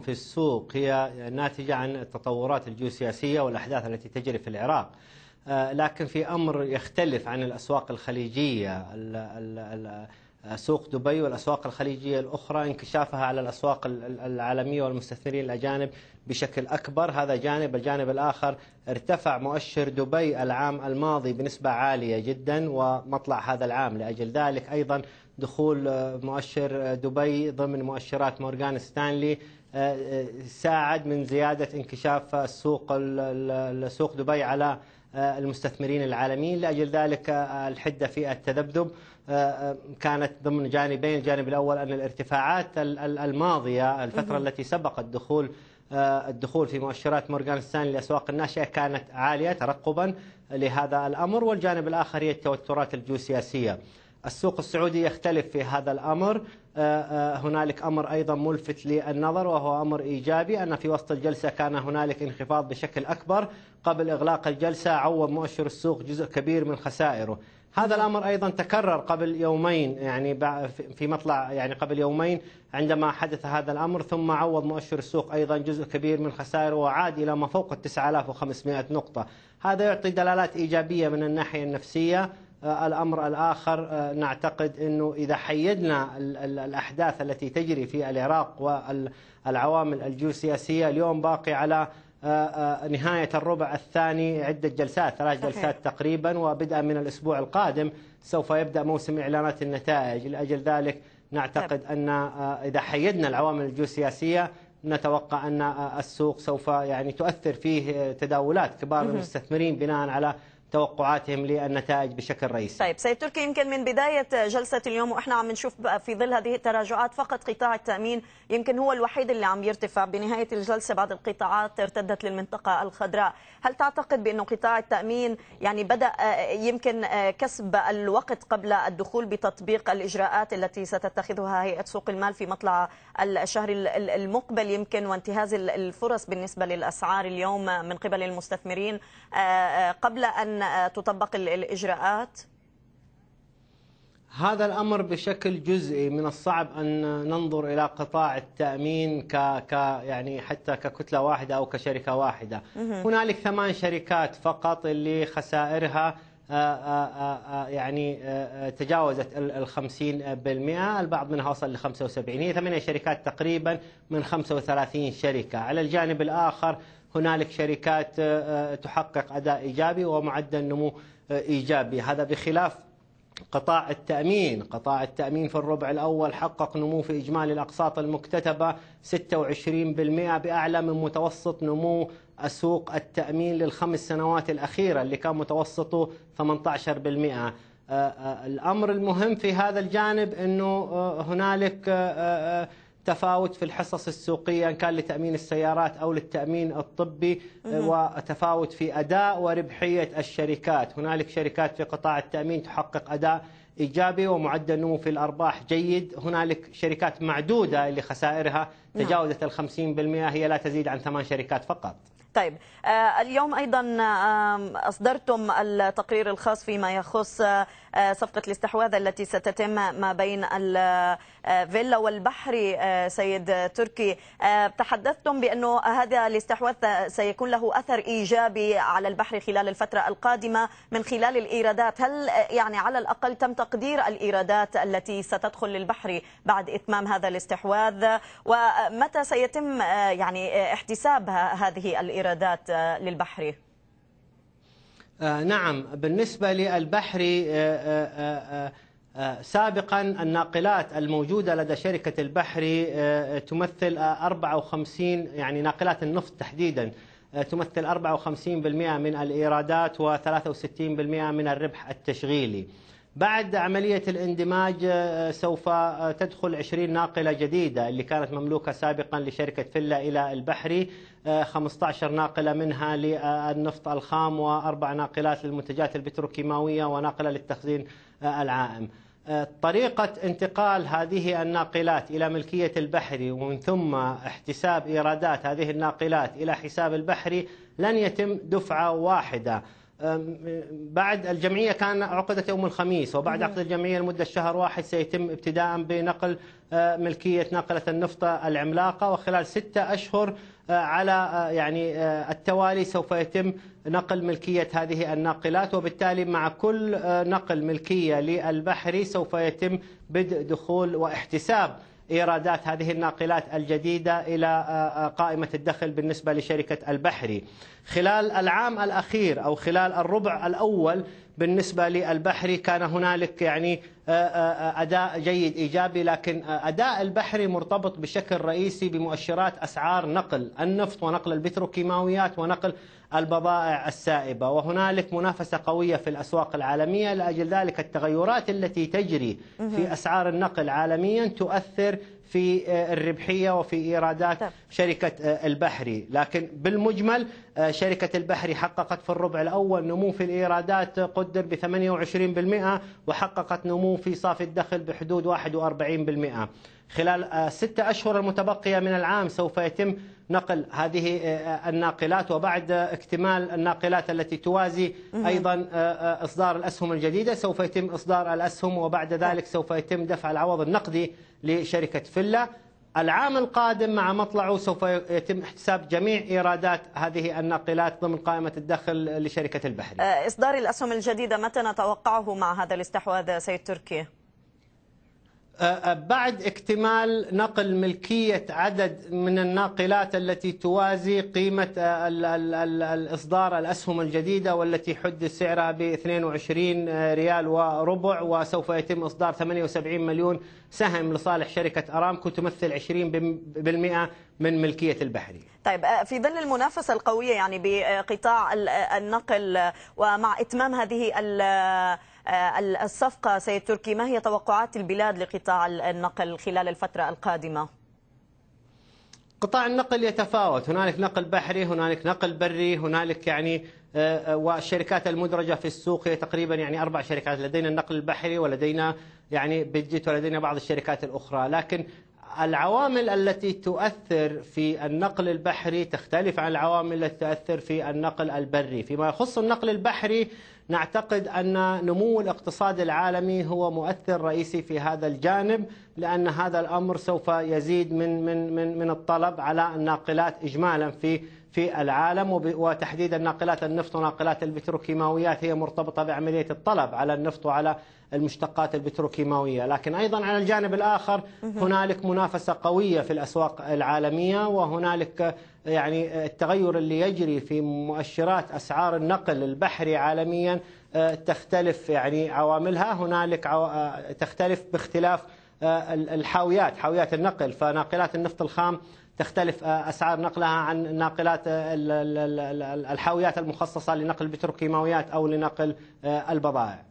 في السوق هي ناتجة عن التطورات الجيوسياسية والأحداث التي تجري في العراق آه، لكن في أمر يختلف عن الأسواق الخليجية سوق دبي والأسواق الخليجية الأخرى انكشافها على الأسواق العالمية والمستثمرين الأجانب بشكل أكبر هذا جانب الجانب الآخر ارتفع مؤشر دبي العام الماضي بنسبة عالية جدا ومطلع هذا العام لأجل ذلك أيضا دخول آه، مؤشر دبي ضمن مؤشرات مورغان ستانلي ساعد من زيادة انكشاف السوق سوق دبي على آه، المستثمرين العالميين لأجل ذلك آه، الحدة في التذبذب آه، كانت ضمن جانبين الجانب الأول أن الارتفاعات الماضية الفترة التي سبقت دخول الدخول في مؤشرات مورغان ستانلي لأسواق الناشئة كانت عالية ترقبا لهذا الأمر والجانب الآخر هي التوترات الجيوسياسية السوق السعودي يختلف في هذا الأمر آه، آه، هنالك أمر أيضا ملفت للنظر وهو أمر إيجابي أن في وسط الجلسة كان هنالك انخفاض بشكل أكبر قبل إغلاق الجلسة عوض مؤشر السوق جزء كبير من خسائره هذا الامر ايضا تكرر قبل يومين يعني في مطلع يعني قبل يومين عندما حدث هذا الامر ثم عوض مؤشر السوق ايضا جزء كبير من خسائره وعاد الى ما فوق ال 9500 نقطه، هذا يعطي دلالات ايجابيه من الناحيه النفسيه آه، الأمر الآخر آه، نعتقد أنه إذا حيدنا الأحداث التي تجري في العراق والعوامل الجيوسياسية اليوم باقي على آه، نهاية الربع الثاني عدة جلسات ثلاث جلسات تقريبا وبدءا من الأسبوع القادم سوف يبدأ موسم إعلانات النتائج لأجل ذلك نعتقد طيب. أن إذا حيدنا العوامل الجيوسياسية نتوقع أن السوق سوف يعني تؤثر فيه تداولات كبار المستثمرين بناء على توقعاتهم للنتائج بشكل رئيسي. طيب سيد تركي يمكن من بدايه جلسه اليوم واحنا عم نشوف في ظل هذه التراجعات فقط قطاع التامين يمكن هو الوحيد اللي عم يرتفع، بنهايه الجلسه بعض القطاعات ارتدت للمنطقه الخضراء، هل تعتقد بانه قطاع التامين يعني بدا آه، يمكن آه، كسب الوقت قبل الدخول بتطبيق الاجراءات التي ستتخذها هيئه سوق المال في مطلع الشهر المقبل يمكن وانتهاز الفرص بالنسبه للاسعار اليوم من قبل المستثمرين آه، قبل ان أن آه، تطبق الإجراءات؟ هذا الأمر بشكل جزئي من الصعب أن ننظر إلى قطاع التأمين ك يعني حتى ككتلة واحدة أو كشركة واحدة هنالك ثمان شركات فقط اللي خسائرها آه، آه، يعني تجاوزت ال 50% البعض منها وصل ل 75 هي ثمانية شركات تقريبا من 35 شركة على الجانب الآخر هنالك شركات آه، آه، تحقق أداء إيجابي ومعدل نمو آه، إيجابي هذا بخلاف قطاع التأمين قطاع التأمين في الربع الأول حقق نمو في إجمالي الأقساط المكتتبة 26% بأعلى من متوسط نمو سوق التأمين للخمس سنوات الأخيرة اللي كان متوسطه 18% الأمر المهم في هذا الجانب أنه هنالك تفاوت في الحصص السوقيه ان كان لتامين السيارات او للتامين الطبي آه، وتفاوت في اداء وربحيه الشركات، هنالك شركات في قطاع التامين تحقق اداء ايجابي ومعدل نمو في الارباح جيد، هنالك شركات معدوده اللي خسائرها نعم. تجاوزت ال 50% هي لا تزيد عن ثمان شركات فقط. طيب آه، اليوم أيضا أصدرتم التقرير الخاص فيما يخص آه، صفقة الاستحواذ التي ستتم ما بين الفيلا آه، والبحري سيد تركي تحدثتم بأنه هذا الاستحواذ سيكون له أثر إيجابي على البحر خلال الفترة القادمة من خلال الإيرادات هل يعني على الأقل تم تقدير الإيرادات التي ستدخل للبحر بعد إتمام هذا الاستحواذ ومتى سيتم يعني احتساب هذه الإيرادات الإيرادات آه، للبحري آه، نعم بالنسبة للبحري آه، سابقا الناقلات الموجودة لدى شركة البحري تمثل 54 يعني ناقلات النفط تحديدا تمثل 54% من الإيرادات و63% من الربح التشغيلي بعد عملية الاندماج آه، سوف آه، تدخل 20 ناقلة جديدة اللي كانت مملوكة سابقا لشركة فيلا إلى البحري 15 آه، ناقلة منها للنفط الخام وأربع ناقلات للمنتجات البتروكيماوية وناقلة للتخزين العائم طريقة انتقال هذه الناقلات إلى ملكية البحري ومن ثم احتساب إيرادات هذه الناقلات إلى حساب البحري لن يتم دفعة واحدة بعد الجمعية كان عقدت يوم الخميس وبعد نعم. عقد الجمعية لمدة شهر واحد سيتم ابتداء بنقل أه، ملكية ناقلة النفطة العملاقة وخلال ستة أشهر أه، على أه، يعني التوالي سوف يتم نقل ملكية هذه الناقلات وبالتالي مع كل نقل ملكية للبحري سوف يتم بدء دخول واحتساب إيرادات هذه الناقلات الجديدة إلى آه، آه، قائمة الدخل بالنسبة لشركة البحري خلال العام الأخير أو خلال الربع الأول بالنسبة للبحري كان هنالك يعني آه، أداء جيد إيجابي لكن أداء البحري مرتبط بشكل رئيسي بمؤشرات أسعار نقل النفط ونقل البتروكيماويات ونقل البضائع السائبة وهنالك منافسة قوية في الأسواق العالمية لأجل ذلك التغيرات التي تجري في أسعار النقل عالميا تؤثر في آه، الربحية وفي إيرادات طيب. شركة آه، البحري لكن بالمجمل آه، شركة البحري حققت في الربع الأول نمو في الإيرادات قدر ب 28% وحققت نمو في صافي الدخل بحدود 41% خلال الستة آه، أشهر المتبقية من العام سوف يتم نقل هذه آه، آه، الناقلات وبعد اكتمال الناقلات التي توازي أيضا إصدار الأسهم الجديدة سوف يتم إصدار الأسهم وبعد ذلك طيب. سوف يتم دفع العوض النقدي لشركة فيلا العام القادم مع مطلعه سوف يتم احتساب جميع ايرادات هذه الناقلات ضمن قائمه الدخل لشركه البحري. اصدار الاسهم الجديده متى نتوقعه مع هذا الاستحواذ سيد تركي؟ أه، أه، بعد اكتمال نقل ملكية عدد من الناقلات التي توازي قيمة أه، الإصدار الأسهم الجديدة والتي حد سعرها ب 22 ريال وربع وسوف يتم إصدار 78 مليون سهم لصالح شركة أرامكو تمثل 20% من ملكية البحري طيب في ظل المنافسة القوية يعني بقطاع النقل ومع إتمام هذه آه، الصفقة سيد تركي ما هي توقعات البلاد لقطاع النقل خلال الفترة القادمة؟ قطاع النقل يتفاوت هنالك نقل بحري هنالك نقل بري هنالك يعني آه، آه، والشركات المدرجه في السوق هي تقريبا يعني اربع شركات لدينا النقل البحري ولدينا يعني بيجيت ولدينا بعض الشركات الاخرى لكن العوامل التي تؤثر في النقل البحري تختلف عن العوامل التي تؤثر في النقل البري فيما يخص النقل البحري نعتقد أن نمو الاقتصاد العالمي هو مؤثر رئيسي في هذا الجانب لأن هذا الأمر سوف يزيد من, من, من, من الطلب على الناقلات إجمالا في في العالم وتحديدا ناقلات النفط وناقلات البتروكيماويات هي مرتبطة بعملية الطلب على النفط وعلى المشتقات البتروكيماوية لكن أيضا على الجانب الآخر هنالك منافسة قوية في الأسواق العالمية وهنالك يعني التغير اللي يجري في مؤشرات أسعار النقل البحري عالميا آه، تختلف يعني عواملها هنالك عو... آه، تختلف باختلاف آه، الحاويات حاويات النقل فناقلات النفط الخام تختلف آه، أسعار نقلها عن ناقلات آه، الحاويات المخصصة لنقل بتروكيماويات أو لنقل آه، البضائع